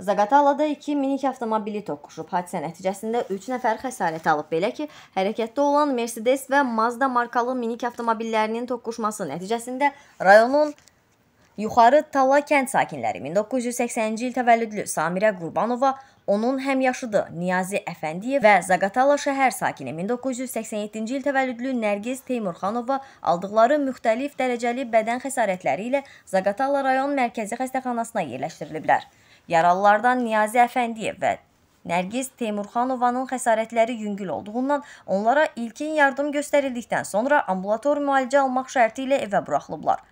Zaqatalada 2 minik avtomobili toqquşub. Hadisə nəticəsində 3 nəfər xəsarət alıb. Belə ki, hərəkətdə olan Mercedes və Mazda markalı minik avtomobillərinin toqquşması nəticəsində rayonun Yuxarı Tala kənd sakinləri 1980-ci il təvəllüdlü Samirə Qurbanova, onun həmyaşıdı Niyazi Əfəndiyev və Zaqatala şəhər sakini 1987-ci il təvəllüdlü Nərgiz Teymurxanova aldıqları müxtəlif dərəcəli bədən xəsarətləri ilə Zaqatala rayon mərkəzi xəstəxanasına yerləşdiriliblər. Yaralılardan Niyazi Əfəndiyev və Nərgiz Teymurxanovanın xəsarətləri yüngül olduğundan onlara ilkin yardım göstərildikdən sonra ambulator müalicə almaq şərti ilə evə buraxılıblar.